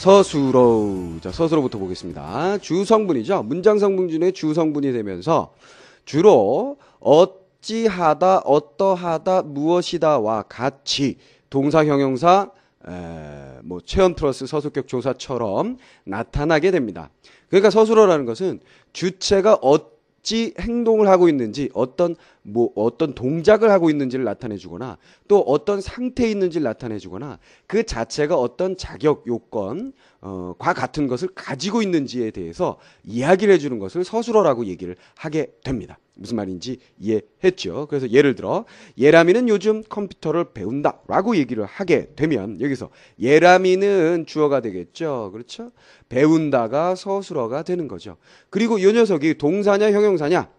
서수로. 자, 서수로부터 보겠습니다. 주성분이죠. 문장성분 중에 주성분이 되면서 주로 어찌하다, 어떠하다, 무엇이다와 같이 동사 형용사 에, 뭐 체험 플러스 서술격 조사처럼 나타나게 됩니다. 그러니까 서술어라는 것은 주체가 어 어찌 행동을 하고 있는지 어떤 뭐 어떤 동작을 하고 있는지를 나타내 주거나 또 어떤 상태에 있는지를 나타내 주거나 그 자체가 어떤 자격 요건과 어, 같은 것을 가지고 있는지에 대해서 이야기를 해 주는 것을 서술어라고 얘기를 하게 됩니다. 무슨 말인지 이해했죠. 그래서 예를 들어 예람이는 요즘 컴퓨터를 배운다라고 얘기를 하게 되면 여기서 예람이는 주어가 되겠죠. 그렇죠? 배운다가 서술어가 되는 거죠. 그리고 요 녀석이 동사냐 형용사냐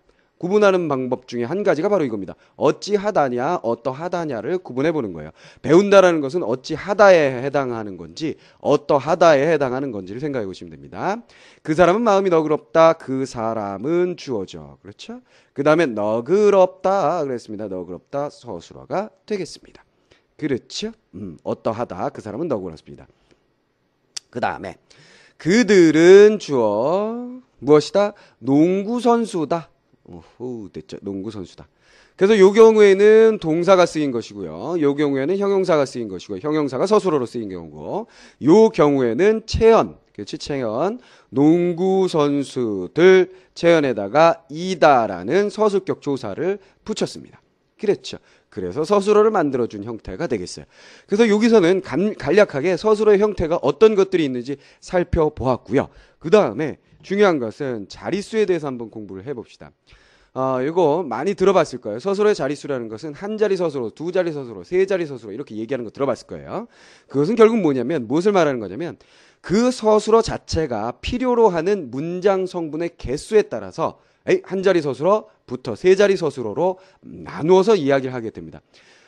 구분하는 방법 중에 한 가지가 바로 이겁니다. 어찌하다냐, 어떠하다냐를 구분해 보는 거예요. 배운다라는 것은 어찌하다에 해당하는 건지, 어떠하다에 해당하는 건지를 생각해 보시면 됩니다. 그 사람은 마음이 너그럽다. 그 사람은 주어져. 그렇죠? 그 다음에 너그럽다. 그랬습니다. 너그럽다. 서술어가 되겠습니다. 그렇죠? 음, 어떠하다. 그 사람은 너그럽습니다. 그 다음에 그들은 주어 무엇이다? 농구 선수다. 오호, 됐죠. 농구 선수다. 그래서 요 경우에는 동사가 쓰인 것이고요. 요 경우에는 형용사가 쓰인 것이고 형용사가 서술어로 쓰인 경우고 요 경우에는 체연 그렇지 체언 농구 선수들 체연에다가 이다라는 서술격 조사를 붙였습니다. 그렇죠 그래서 서술어를 만들어준 형태가 되겠어요. 그래서 여기서는 간, 간략하게 서술어의 형태가 어떤 것들이 있는지 살펴보았고요. 그 다음에 중요한 것은 자릿수에 대해서 한번 공부를 해봅시다. 어, 이거 많이 들어봤을 거예요. 서술의 자릿수라는 것은 한 자리 서술로, 두 자리 서술로, 세 자리 서술로 이렇게 얘기하는 거 들어봤을 거예요. 그것은 결국 뭐냐면 무엇을 말하는 거냐면 그 서술어 자체가 필요로 하는 문장 성분의 개수에 따라서 에이, 한 자리 서술어부터 세 자리 서술어로 나누어서 이야기를 하게 됩니다.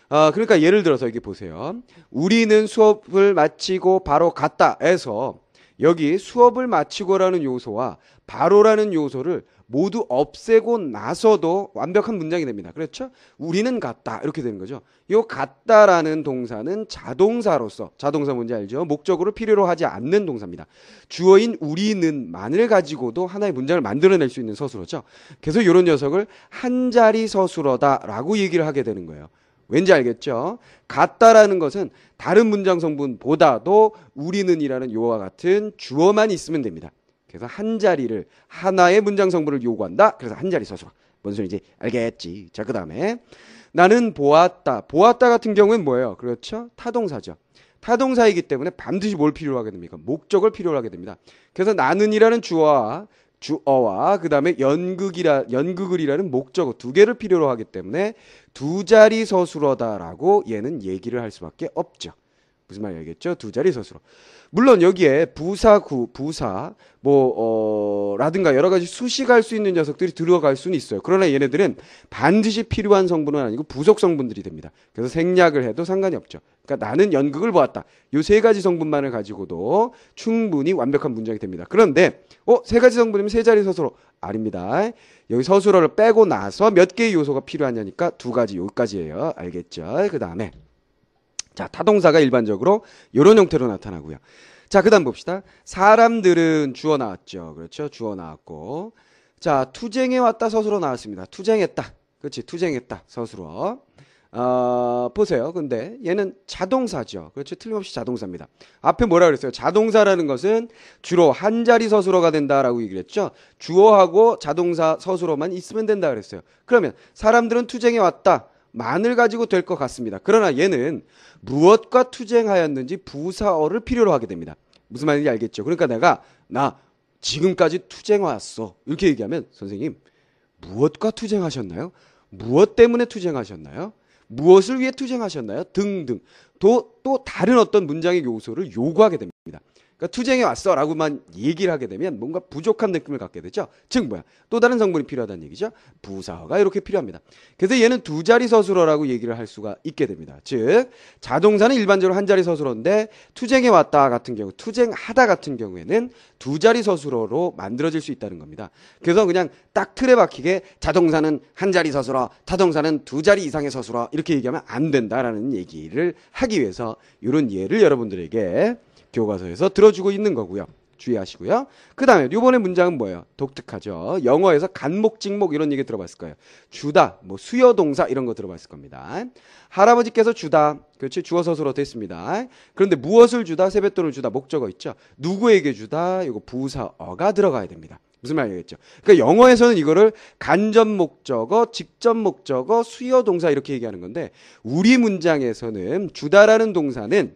어, 그러니까 예를 들어서 여기 보세요. 우리는 수업을 마치고 바로 갔다 해서 여기 수업을 마치고라는 요소와 바로라는 요소를 모두 없애고 나서도 완벽한 문장이 됩니다. 그렇죠? 우리는 같다. 이렇게 되는 거죠. 이 같다라는 동사는 자동사로서 자동사 뭔지 알죠? 목적으로 필요로 하지 않는 동사입니다. 주어인 우리는만을 가지고도 하나의 문장을 만들어낼 수 있는 서술어죠. 계속 서 이런 녀석을 한 자리 서술어다라고 얘기를 하게 되는 거예요. 왠지 알겠죠? 같다라는 것은 다른 문장 성분보다도 우리는이라는 요와 같은 주어만 있으면 됩니다. 그래서 한 자리를 하나의 문장 성분을 요구한다. 그래서 한 자리 서술화. 뭔 소리인지 알겠지. 자, 그다음에 나는 보았다. 보았다 같은 경우는 뭐예요? 그렇죠? 타동사죠. 타동사이기 때문에 반드시 뭘필요 하게 됩니까? 목적을 필요로 하게 됩니다. 그래서 나는이라는 주어와 주어와 그다음에 연극이라 연극을이라는 목적어 두 개를 필요로 하기 때문에 두 자리 서술어다라고 얘는 얘기를 할 수밖에 없죠. 무슨 말 알겠죠? 두 자리 서술어. 물론 여기에 부사 구 부사 뭐 어, 라든가 여러 가지 수식할 수 있는 녀석들이 들어갈 수는 있어요. 그러나 얘네들은 반드시 필요한 성분은 아니고 부속 성분들이 됩니다. 그래서 생략을 해도 상관이 없죠. 그러니까 나는 연극을 보았다. 요 세 가지 성분만을 가지고도 충분히 완벽한 문장이 됩니다. 그런데 어, 세 가지 성분이면 세 자리 서술어 아닙니다. 여기 서술어를 빼고 나서 몇 개의 요소가 필요하냐니까 두 가지 요까지예요. 알겠죠? 그다음에 자, 타동사가 일반적으로 이런 형태로 나타나고요. 자, 그다음 봅시다. 사람들은 주어 나왔죠. 그렇죠? 주어 나왔고. 자, 투쟁해 왔다 서술어 나왔습니다. 투쟁했다. 그렇지. 투쟁했다. 서술어. 어, 보세요. 근데 얘는 자동사죠. 그렇죠. 틀림없이 자동사입니다. 앞에 뭐라 그랬어요? 자동사라는 것은 주로 한 자리 서술어가 된다라고 얘기를 했죠. 주어하고 자동사 서술어만 있으면 된다 그랬어요. 그러면 사람들은 투쟁해 왔다. 만을 가지고 될 것 같습니다. 그러나 얘는 무엇과 투쟁하였는지 부사어를 필요로 하게 됩니다. 무슨 말인지 알겠죠? 그러니까 내가 나 지금까지 투쟁 왔어. 이렇게 얘기하면 선생님 무엇과 투쟁하셨나요? 무엇 때문에 투쟁하셨나요? 무엇을 위해 투쟁하셨나요? 등등. 또, 또 다른 어떤 문장의 요소를 요구하게 됩니다. 그러니까 투쟁해 왔어라고만 얘기를 하게 되면 뭔가 부족한 느낌을 갖게 되죠. 즉 뭐야? 또 다른 성분이 필요하다는 얘기죠. 부사가 이렇게 필요합니다. 그래서 얘는 두 자리 서술어라고 얘기를 할 수가 있게 됩니다. 즉 자동사는 일반적으로 한 자리 서술어인데 투쟁해 왔다 같은 경우 투쟁하다 같은 경우에는 두 자리 서술어로 만들어질 수 있다는 겁니다. 그래서 그냥 딱 틀에 박히게 자동사는 한 자리 서술어, 타동사는 두 자리 이상의 서술어 이렇게 얘기하면 안 된다라는 얘기를 하기 위해서 이런 예를 여러분들에게 교과서에서 들어주고 있는 거고요. 주의하시고요. 그 다음에 이번에 문장은 뭐예요? 독특하죠. 영어에서 간목, 직목 이런 얘기 들어봤을 거예요. 주다, 뭐 수여 동사 이런 거 들어봤을 겁니다. 할아버지께서 주다, 그렇지 주어 서서로 됐습니다. 그런데 무엇을 주다, 세뱃돈을 주다 목적어 있죠. 누구에게 주다, 이거 부사어가 들어가야 됩니다. 무슨 말이겠죠? 그러니까 영어에서는 이거를 간접 목적어, 직접 목적어, 수여 동사 이렇게 얘기하는 건데 우리 문장에서는 주다라는 동사는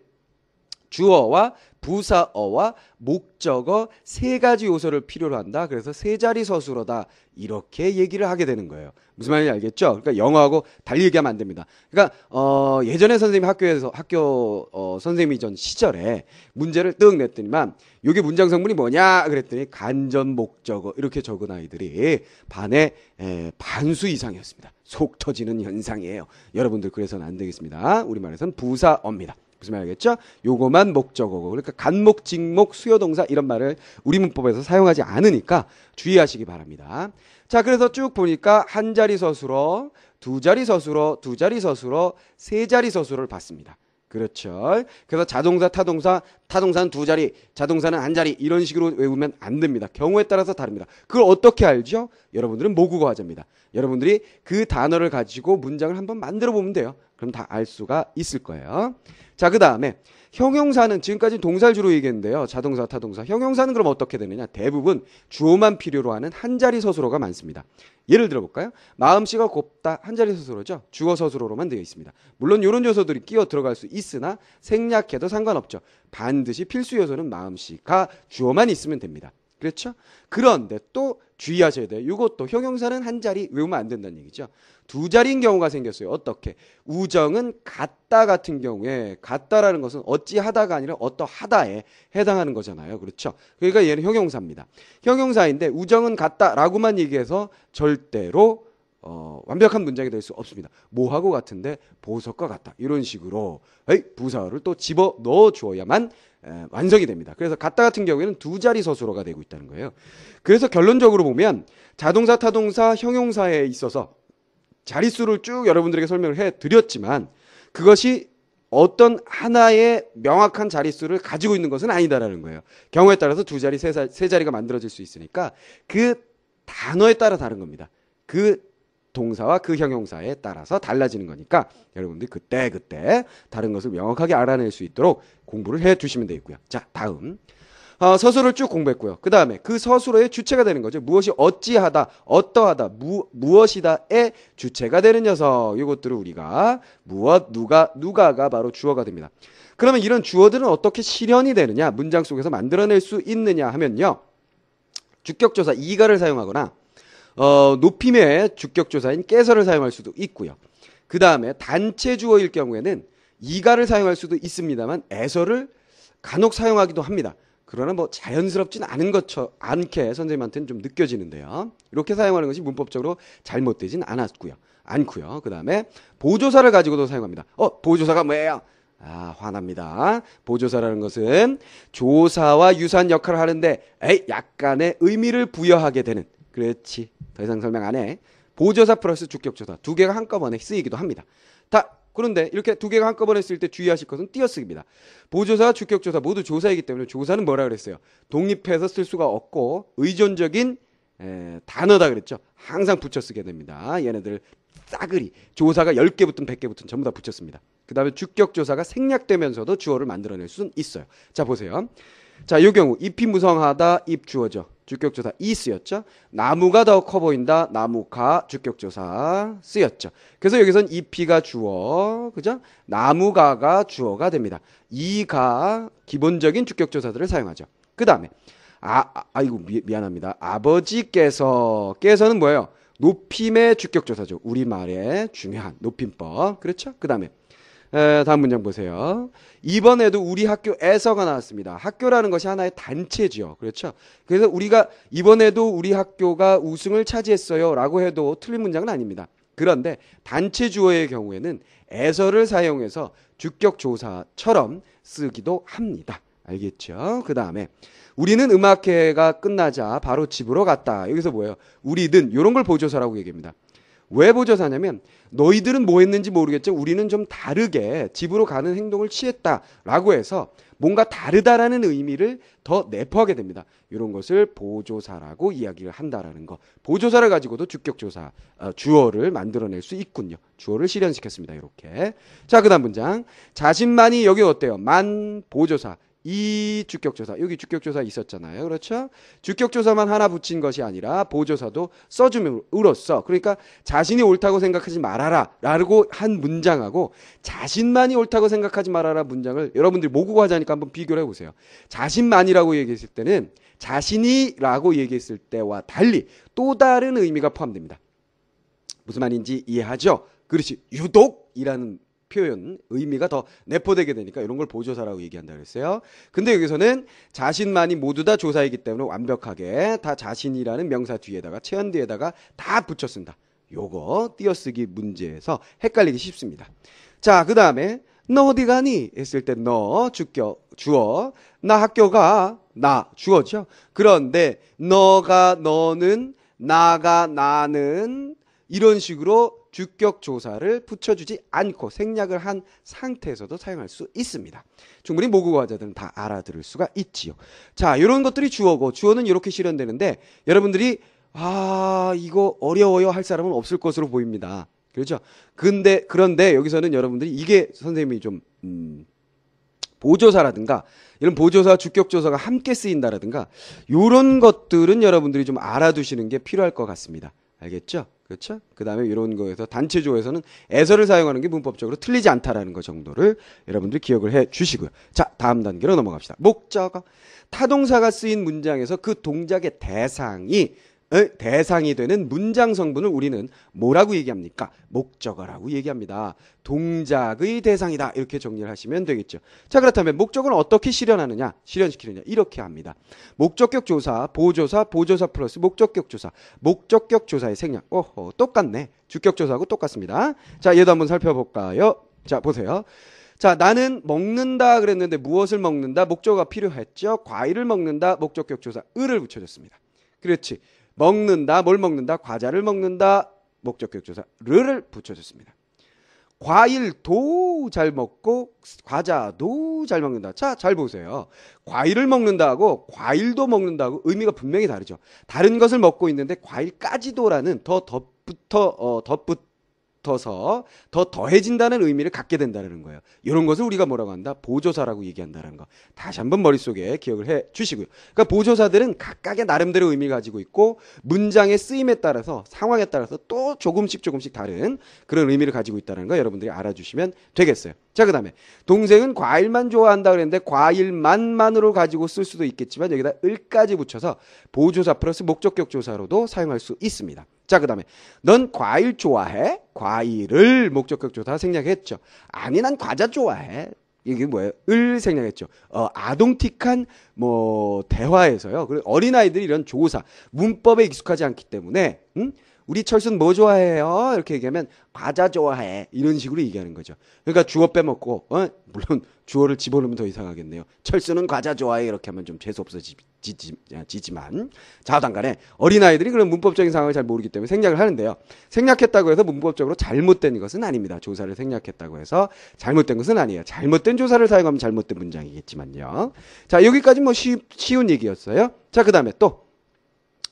주어와 부사어와 목적어 세 가지 요소를 필요로 한다. 그래서 세 자리 서술어다. 이렇게 얘기를 하게 되는 거예요. 무슨 말인지 알겠죠? 그러니까 영어하고 달리 얘기하면 안 됩니다. 그러니까 어 예전에 선생님 학교에서 학교 어 선생님이 전 시절에 문제를 뜩 냈더니만 요게 문장 성분이 뭐냐 그랬더니 간접 목적어 이렇게 적은 아이들이 반에 에, 반수 이상이었습니다. 속 터지는 현상이에요. 여러분들 그래서는 안 되겠습니다. 우리말에서는 부사어입니다. 무슨 말알겠죠 요거만 목적어고 그러니까 간목, 직목, 수요동사 이런 말을 우리 문법에서 사용하지 않으니까 주의하시기 바랍니다. 자, 그래서 쭉 보니까 한 자리 서술어, 두 자리 서술어, 두 자리 서술어, 세 자리 서술어를 봤습니다. 그렇죠. 그래서 자동사, 타동사, 타동사는 두 자리, 자동사는 한 자리 이런 식으로 외우면 안 됩니다. 경우에 따라서 다릅니다. 그걸 어떻게 알죠? 여러분들은 모국어 화제입니다. 여러분들이 그 단어를 가지고 문장을 한번 만들어 보면 돼요. 그럼 다 알 수가 있을 거예요. 자, 그 다음에 형용사는 지금까지 동사를 주로 얘기했는데요. 자동사, 타동사. 형용사는 그럼 어떻게 되느냐? 대부분 주어만 필요로 하는 한자리 서술어가 많습니다. 예를 들어볼까요? 마음씨가 곱다 한자리 서술어죠. 주어 서술어로만 되어 있습니다. 물론 이런 요소들이 끼어 들어갈 수 있으나 생략해도 상관없죠. 반드시 필수 요소는 마음씨가 주어만 있으면 됩니다. 그렇죠? 그런데 또 주의하셔야 돼요. 이것도 형용사는 한자리 외우면 안 된다는 얘기죠. 두 자리인 경우가 생겼어요. 어떻게? 우정은 같다 같은 경우에 같다라는 것은 어찌하다가 아니라 어떠하다에 해당하는 거잖아요. 그렇죠? 그러니까 얘는 형용사입니다. 형용사인데 우정은 같다라고만 얘기해서 절대로 어, 완벽한 문장이 될 수 없습니다. 뭐하고 같은데 보석과 같다. 이런 식으로 부사를 또 집어 넣어 주어야만 에, 완성이 됩니다. 그래서 같다 같은 경우에는 두 자리 서술어가 되고 있다는 거예요. 그래서 결론적으로 보면 자동사, 타동사, 형용사에 있어서 자릿수를 쭉 여러분들에게 설명을 해 드렸지만 그것이 어떤 하나의 명확한 자릿수를 가지고 있는 것은 아니다라는 거예요. 경우에 따라서 두 자리, 세, 자, 세 자리가 만들어질 수 있으니까 그 단어에 따라 다른 겁니다. 그 동사와 그 형용사에 따라서 달라지는 거니까 여러분들 그때그때 그때 다른 것을 명확하게 알아낼 수 있도록 공부를 해주시면 되겠고요. 자, 다음. 어, 서술을 쭉 공부했고요. 그 다음에 그 서술어의 주체가 되는 거죠. 무엇이 어찌하다, 어떠하다, 무, 무엇이다의 주체가 되는 녀석. 이것들을 우리가 무엇, 누가, 누가가 바로 주어가 됩니다. 그러면 이런 주어들은 어떻게 실현이 되느냐, 문장 속에서 만들어낼 수 있느냐 하면요. 주격조사 이가를 사용하거나 어, 높임의 주격조사인 깨서를 사용할 수도 있고요. 그 다음에 단체 주어일 경우에는 이가를 사용할 수도 있습니다만 에서를 간혹 사용하기도 합니다. 그러나 뭐 자연스럽진 않은 것처 럼 않게 선생님한테는 좀 느껴지는데요. 이렇게 사용하는 것이 문법적으로 잘못되진 않았고요. 않고요. 그다음에 보조사를 가지고도 사용합니다. 어, 보조사가 뭐예요? 아, 화납니다. 보조사라는 것은 조사와 유사한 역할을 하는데 에이, 약간의 의미를 부여하게 되는 그렇지. 더 이상 설명 안 해. 보조사 플러스 주격조사 두 개가 한꺼번에 쓰이기도 합니다. 다 그런데 이렇게 두 개가 한꺼번에 쓸 때 주의하실 것은 띄어쓰기입니다. 보조사와 주격조사 모두 조사이기 때문에 조사는 뭐라 그랬어요? 독립해서 쓸 수가 없고 의존적인 에, 단어다 그랬죠. 항상 붙여 쓰게 됩니다. 얘네들 싸그리 조사가 10개 붙든 100개 붙든 전부 다 붙였습니다. 그 다음에 주격조사가 생략되면서도 주어를 만들어낼 수는 있어요. 자 보세요. 자, 요 경우 잎이 무성하다 잎 주어져. 주격조사 이쓰였죠. 나무가 더 커 보인다. 나무가 주격조사 쓰였죠. 그래서 여기선 잎이가 주어, 그죠? 나무가가 주어가 됩니다. 이가 기본적인 주격조사들을 사용하죠. 그 다음에 아, 아 아이고 미, 안합니다 아버지께서 깨서는 뭐예요? 높임의 주격조사죠. 우리말의 중요한 높임법. 그렇죠? 그 다음에 다음 문장 보세요. 이번에도 우리 학교에서가 나왔습니다. 학교라는 것이 하나의 단체지요. 그렇죠? 그래서 우리가 이번에도 우리 학교가 우승을 차지했어요. 라고 해도 틀린 문장은 아닙니다. 그런데 단체 주어의 경우에는 에서를 사용해서 주격 조사처럼 쓰기도 합니다. 알겠죠? 그 다음에 우리는 음악회가 끝나자 바로 집으로 갔다. 여기서 뭐예요? 우리는 이런 걸 보조사라고 얘기합니다. 왜 보조사냐면 너희들은 뭐 했는지 모르겠지만 우리는 좀 다르게 집으로 가는 행동을 취했다라고 해서 뭔가 다르다라는 의미를 더 내포하게 됩니다. 이런 것을 보조사라고 이야기를 한다라는 거. 보조사를 가지고도 주격조사 어, 주어를 만들어낼 수 있군요. 주어를 실현시켰습니다. 이렇게. 자, 그다음 문장. 자신만이 여기 어때요? 만 보조사. 이 주격조사 여기 주격조사 있었잖아요 그렇죠 주격조사만 하나 붙인 것이 아니라 보조사도 써줌으로써 그러니까 자신이 옳다고 생각하지 말아라 라고 한 문장하고 자신만이 옳다고 생각하지 말아라 문장을 여러분들이 모국어 하자니까 한번 비교를 해보세요 자신만이라고 얘기했을 때는 자신이라고 얘기했을 때와 달리 또 다른 의미가 포함됩니다 무슨 말인지 이해하죠 그렇지 유독이라는 표현 의미가 더 내포되게 되니까 이런 걸 보조사라고 얘기한다 그랬어요. 근데 여기서는 자신만이 모두 다 조사이기 때문에 완벽하게 다 자신이라는 명사 뒤에다가 체언 뒤에다가 다 붙여 쓴다. 요거 띄어쓰기 문제에서 헷갈리기 쉽습니다. 자, 그다음에 너 어디 가니? 했을 때 너 주격 주어 나 학교 가. 나 주어죠. 그런데 너가 너는 나가 나는 이런 식으로 주격 조사를 붙여주지 않고 생략을 한 상태에서도 사용할 수 있습니다. 충분히 모국어자들은다 알아들을 수가 있지요. 자, 이런 것들이 주어고 주어는 이렇게 실현되는데 여러분들이 아 이거 어려워요 할 사람은 없을 것으로 보입니다. 그렇죠? 근데 그런데 여기서는 여러분들이 이게 선생님이 좀 음, 보조사라든가 이런 보조사, 주격조사가 함께 쓰인다라든가 이런 것들은 여러분들이 좀 알아두시는 게 필요할 것 같습니다. 알겠죠? 그렇죠? 그 다음에 이런 거에서 단체조에서는 애서를 사용하는 게 문법적으로 틀리지 않다라는 거 정도를 여러분들이 기억을 해 주시고요. 자, 다음 단계로 넘어갑시다. 목적어. 타동사가 쓰인 문장에서 그 동작의 대상이 대상이 되는 문장 성분을 우리는 뭐라고 얘기합니까? 목적어라고 얘기합니다. 동작의 대상이다. 이렇게 정리를 하시면 되겠죠. 자, 그렇다면 목적은 어떻게 실현하느냐? 실현시키느냐? 이렇게 합니다. 목적격 조사, 보조사, 보조사 플러스 목적격 조사, 목적격 조사의 생략. 어허, 똑같네. 주격 조사하고 똑같습니다. 자, 얘도 한번 살펴볼까요? 자, 보세요. 자, 나는 먹는다 그랬는데 무엇을 먹는다? 목적어가 필요했죠. 과일을 먹는다. 목적격 조사, 을을 붙여줬습니다. 그렇지. 먹는다, 뭘 먹는다, 과자를 먹는다, 목적격 조사, 를 붙여줬습니다. 과일도 잘 먹고 과자도 잘 먹는다. 자, 잘 보세요. 과일을 먹는다고 과일도 먹는다고 의미가 분명히 다르죠. 다른 것을 먹고 있는데 과일까지도라는 더 덧붙어 어, 덧붙 붙어서 더 더해진다는 의미를 갖게 된다는 거예요. 이런 것을 우리가 뭐라고 한다? 보조사라고 얘기한다는 거. 다시 한번 머릿속에 기억을 해 주시고요. 그러니까 보조사들은 각각의 나름대로 의미 가지고 있고 문장의 쓰임에 따라서 상황에 따라서 또 조금씩 조금씩 다른 그런 의미를 가지고 있다는 거 여러분들이 알아주시면 되겠어요. 자, 그다음에 동생은 과일만 좋아한다 그랬는데 과일만만으로 가지고 쓸 수도 있겠지만 여기다 을까지 붙여서 보조사 플러스 목적격 조사로도 사용할 수 있습니다. 자, 그 다음에 넌 과일 좋아해? 과일을 목적격 조사 생략했죠. 아니, 난 과자 좋아해. 이게 뭐예요? 을 생략했죠. 어, 아동틱한 뭐 대화에서요. 그리고 어린아이들이 이런 조사, 문법에 익숙하지 않기 때문에 응? 음? 우리 철수는 뭐 좋아해요? 이렇게 얘기하면 과자 좋아해. 이런 식으로 얘기하는 거죠. 그러니까 주어 빼먹고 어? 물론 주어를 집어넣으면 더 이상하겠네요. 철수는 과자 좋아해. 이렇게 하면 좀 재수 없어지지만 아, 자당간에 어린아이들이 그런 문법적인 상황을 잘 모르기 때문에 생략을 하는데요. 생략했다고 해서 문법적으로 잘못된 것은 아닙니다. 조사를 생략했다고 해서 잘못된 것은 아니에요. 잘못된 조사를 사용하면 잘못된 문장이겠지만요. 자, 여기까지 뭐 쉬, 쉬운 얘기였어요. 자, 그 다음에 또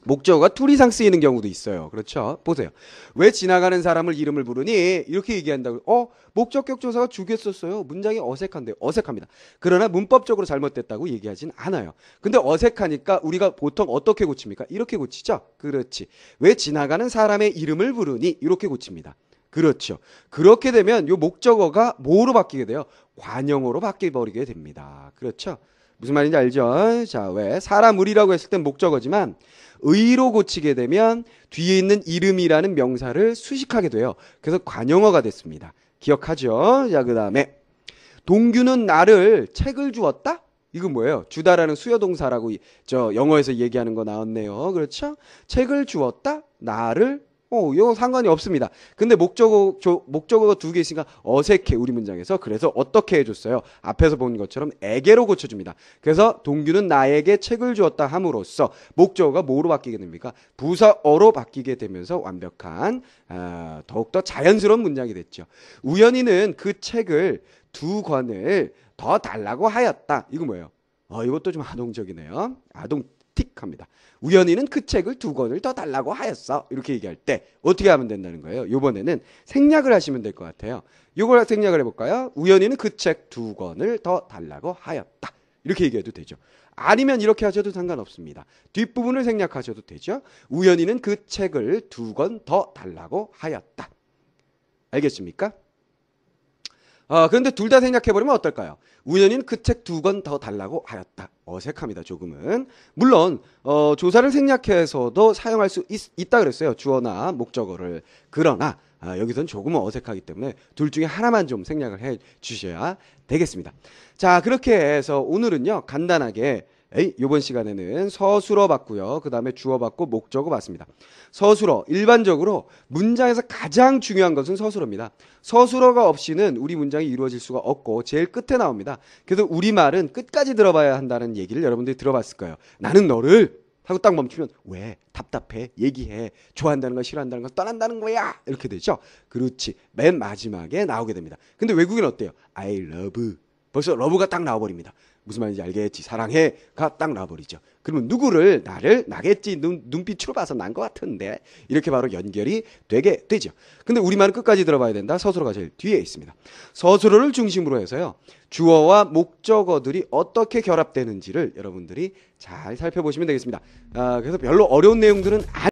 목적어가 둘 이상 쓰이는 경우도 있어요. 그렇죠? 보세요. 왜 지나가는 사람을 이름을 부르니? 이렇게 얘기한다고. 어? 목적격 조사가 죽였었어요. 문장이 어색한데 어색합니다. 그러나 문법적으로 잘못됐다고 얘기하진 않아요. 근데 어색하니까 우리가 보통 어떻게 고칩니까? 이렇게 고치죠. 그렇지. 왜 지나가는 사람의 이름을 부르니? 이렇게 고칩니다. 그렇죠. 그렇게 되면 이 목적어가 뭐로 바뀌게 돼요? 관형어로 바뀌어 버리게 됩니다. 그렇죠? 무슨 말인지 알죠? 자, 왜? 사람 을이라고 했을 땐 목적어지만 의로 고치게 되면 뒤에 있는 이름이라는 명사를 수식하게 돼요. 그래서 관용어가 됐습니다. 기억하죠? 자, 그 다음에 동규는 나를 책을 주었다? 이건 뭐예요? 주다라는 수여동사라고 저 영어에서 얘기하는 거 나왔네요. 그렇죠? 책을 주었다? 나를 어, 요 상관이 없습니다. 근데 목적어 조, 목적어가 두 개 있으니까 어색해 우리 문장에서 그래서 어떻게 해줬어요? 앞에서 본 것처럼 에게로 고쳐줍니다. 그래서 동규는 나에게 책을 주었다 함으로써 목적어가 뭐로 바뀌게 됩니까? 부사어로 바뀌게 되면서 완벽한 어, 더욱더 자연스러운 문장이 됐죠. 우연히는 그 책을 두 권을 더 달라고 하였다. 이거 뭐예요? 어, 이것도 좀 아동적이네요. 아동 틱합니다. 우연히는 그 책을 두 권을 더 달라고 하였어. 이렇게 얘기할 때 어떻게 하면 된다는 거예요? 요번에는 생략을 하시면 될 것 같아요. 요걸 생략을 해볼까요? 우연히는 그 책 두 권을 더 달라고 하였다. 이렇게 얘기해도 되죠. 아니면 이렇게 하셔도 상관없습니다. 뒷부분을 생략하셔도 되죠. 우연히는 그 책을 두 권 더 달라고 하였다. 알겠습니까? 어, 그런데 둘 다 생략해버리면 어떨까요? 우연인 그 책 두 권 더 달라고 하였다. 어색합니다, 조금은. 물론, 어, 조사를 생략해서도 사용할 수 있, 다 그랬어요. 주어나 목적어를. 그러나, 아, 여기선 조금은 어색하기 때문에 둘 중에 하나만 좀 생략을 해 주셔야 되겠습니다. 자, 그렇게 해서 오늘은요, 간단하게 에이, 요번 시간에는 서술어 봤고요. 그 다음에 주어 봤고 목적어 봤습니다. 서술어 일반적으로 문장에서 가장 중요한 것은 서술어입니다. 서술어가 없이는 우리 문장이 이루어질 수가 없고 제일 끝에 나옵니다. 그래서 우리 말은 끝까지 들어봐야 한다는 얘기를 여러분들이 들어봤을 거예요. 나는 너를 하고 딱 멈추면 왜 답답해 얘기해 좋아한다는 걸 싫어한다는 걸 떠난다는 거야 이렇게 되죠. 그렇지 맨 마지막에 나오게 됩니다. 근데 외국인 어때요? I love 벌써 러브가 딱 나와버립니다. 무슨 말인지 알겠지. 사랑해가 딱 나버리죠. 그러면 누구를 나를 나겠지 눈, 눈빛으로 봐서 난 것 같은데 이렇게 바로 연결이 되게 되죠. 근데 우리말은 끝까지 들어봐야 된다. 서술어가 제일 뒤에 있습니다. 서술어를 중심으로 해서요. 주어와 목적어들이 어떻게 결합되는지를 여러분들이 잘 살펴보시면 되겠습니다. 아, 그래서 별로 어려운 내용들은 아안